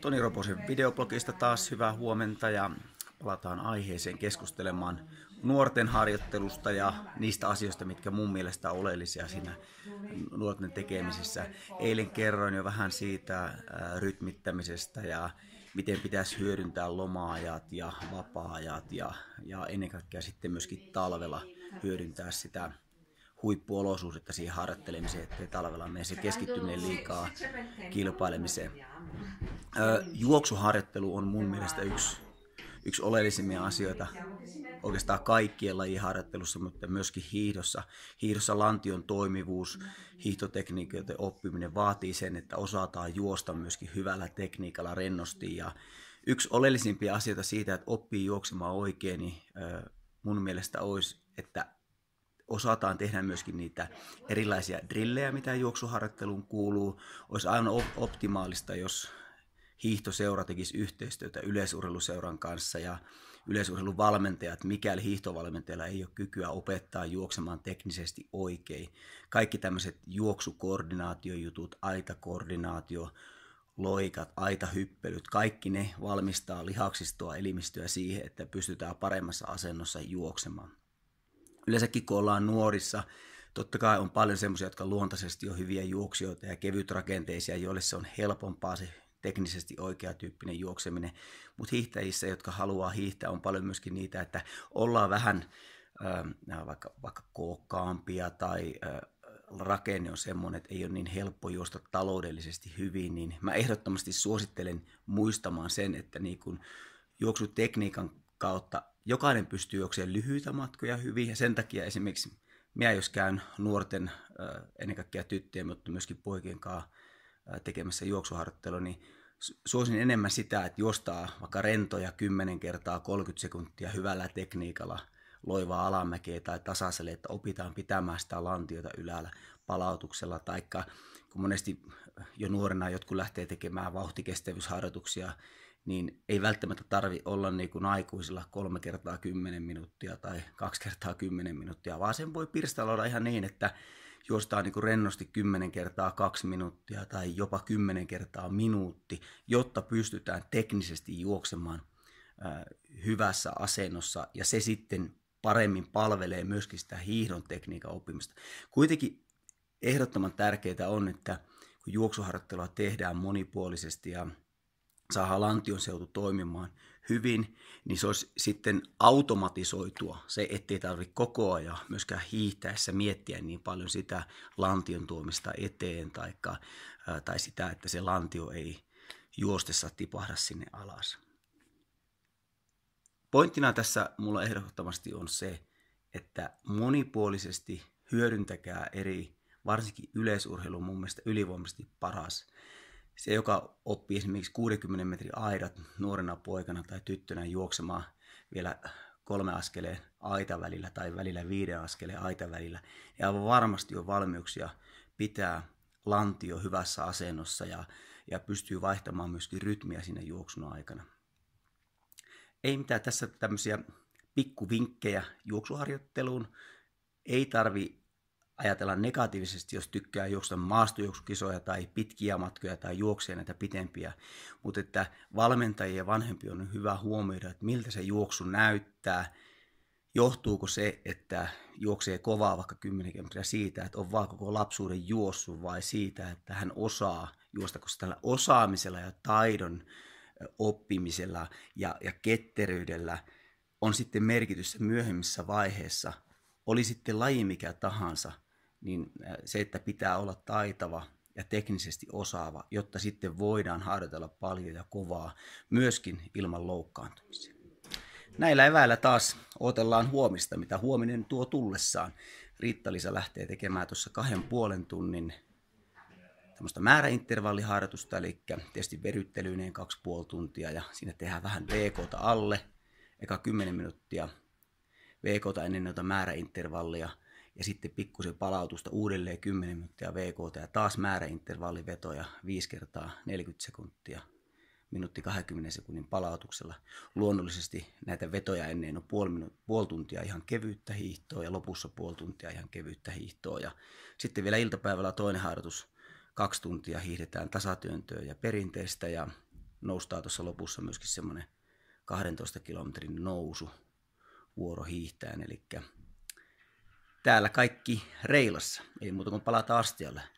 Toni Roposen videoblogista taas hyvää huomenta ja palataan aiheeseen keskustelemaan nuorten harjoittelusta ja niistä asioista, mitkä mun mielestä on oleellisia siinä nuorten tekemisessä. Eilen kerroin jo vähän siitä äh, rytmittämisestä ja miten pitäisi hyödyntää lomaajat ja vapaajat ja, ja ennen kaikkea sitten myöskin talvella hyödyntää sitä huippuolosuhdetta siihen harjoittelemiseen, ettei talvella mene se keskittyminen liikaa kilpailemiseen juoksuharjoittelu on mun mielestä yksi, yksi oleellisimmia asioita oikeastaan kaikkien lajiharjoittelussa, mutta myöskin hiihdossa. Hiihdossa lantion toimivuus, hiihtotekniikoiden oppiminen vaatii sen, että osataan juosta myöskin hyvällä tekniikalla rennosti. Ja yksi oleellisimpia asioita siitä, että oppii juoksemaan oikein, niin mun mielestä olisi, että osataan tehdä myöskin niitä erilaisia drillejä, mitä juoksuharjoitteluun kuuluu. Olisi aina optimaalista, jos hiihtoseura tekisi yhteistyötä yleisurheiluseuran kanssa ja yleisurheilun valmentajat, mikäli hiihtovalmentajalla ei ole kykyä opettaa juoksemaan teknisesti oikein. Kaikki tämmöiset juoksukoordinaatiojutut, aitakoordinaatio, loikat, aitahyppelyt, kaikki ne valmistaa lihaksistoa, elimistöä siihen, että pystytään paremmassa asennossa juoksemaan. Yleensäkin kun ollaan nuorissa, Totta kai on paljon semmoisia, jotka luontaisesti on hyviä juoksijoita ja kevytrakenteisia, joille se on helpompaa se teknisesti oikea tyyppinen juokseminen. Mutta hiihtäjissä, jotka haluaa hiihtää, on paljon myöskin niitä, että ollaan vähän äh, vaikka, vaikka kookkaampia tai äh, rakenne on semmoinen, että ei ole niin helppo juosta taloudellisesti hyvin, niin mä ehdottomasti suosittelen muistamaan sen, että niin kun juoksutekniikan kautta jokainen pystyy juoksemaan lyhyitä matkoja hyvin ja sen takia esimerkiksi minä jos käyn nuorten, äh, ennen kaikkea tyttöjen, mutta myöskin poikien kanssa Äh, tekemässä juoksuharjoittelua, niin suosin enemmän sitä, että juostaa vaikka rentoja 10 kertaa 30 sekuntia hyvällä tekniikalla loivaa alamäkeä tai tasaiselle, että opitaan pitämään sitä lantiota ylällä palautuksella, taikka kun monesti äh, jo nuorena jotkut lähtee tekemään vauhtikestävyysharjoituksia, niin ei välttämättä tarvi olla niin kuin aikuisilla kolme kertaa 10 minuuttia tai kaksi kertaa 10 minuuttia, vaan sen voi pirstaloida ihan niin, että juostaan niin kuin rennosti 10 kertaa kaksi minuuttia tai jopa 10 kertaa minuutti, jotta pystytään teknisesti juoksemaan hyvässä asennossa ja se sitten paremmin palvelee myöskin sitä hiihdon tekniikan oppimista. Kuitenkin ehdottoman tärkeää on, että kun juoksuharjoittelua tehdään monipuolisesti ja Saa Lantion seutu toimimaan hyvin, niin se olisi sitten automatisoitua se, ettei tarvitse koko ajan myöskään hiihtäessä miettiä niin paljon sitä lantion tuomista eteen taikka, tai sitä, että se lantio ei juostessa tipahda sinne alas. Pointtina tässä mulla ehdottomasti on se, että monipuolisesti hyödyntäkää eri, varsinkin yleisurheilu on mun mielestä ylivoimaisesti paras – se, joka oppii esimerkiksi 60 metrin aidat nuorena poikana tai tyttönä juoksemaan vielä kolme askeleen välillä tai välillä viiden askeleen välillä, ja niin aivan varmasti on valmiuksia pitää lantio hyvässä asennossa ja, ja pystyy vaihtamaan myöskin rytmiä sinne juoksun aikana. Ei mitään tässä tämmöisiä pikkuvinkkejä juoksuharjoitteluun. Ei tarvi ajatella negatiivisesti, jos tykkää juosta maastojuoksukisoja tai pitkiä matkoja tai juoksia näitä pitempiä, mutta että valmentajien ja vanhempi on hyvä huomioida, että miltä se juoksu näyttää, johtuuko se, että juoksee kovaa vaikka 10 kilometriä siitä, että on vaan koko lapsuuden juossu vai siitä, että hän osaa juosta, koska tällä osaamisella ja taidon oppimisella ja, ja ketteryydellä on sitten merkitys myöhemmissä vaiheissa, oli sitten laji mikä tahansa – niin se, että pitää olla taitava ja teknisesti osaava, jotta sitten voidaan harjoitella paljon ja kovaa myöskin ilman loukkaantumisia. Näillä eväillä taas otellaan huomista, mitä huominen tuo tullessaan. riitta lähtee tekemään tuossa kahden puolen tunnin tämmöistä määräintervalliharjoitusta, eli tietysti veryttelyineen puoli tuntia ja siinä tehdään vähän vk alle, eka 10 minuuttia vk ennen noita määräintervallia – ja sitten pikkusen palautusta uudelleen 10 minuuttia VKT ja taas määräintervallivetoja 5 kertaa 40 sekuntia minuutti 20 sekunnin palautuksella. Luonnollisesti näitä vetoja ennen on puoli, minu- puoli tuntia ihan kevyyttä hiihtoa ja lopussa puoli tuntia ihan kevyyttä hiihtoa. Ja sitten vielä iltapäivällä toinen harjoitus, kaksi tuntia hiihdetään tasatyöntöä ja perinteistä ja noustaa tuossa lopussa myöskin semmoinen 12 kilometrin nousu vuoro hiihtään. eli täällä kaikki reilassa. Ei muuta kuin palata astialle.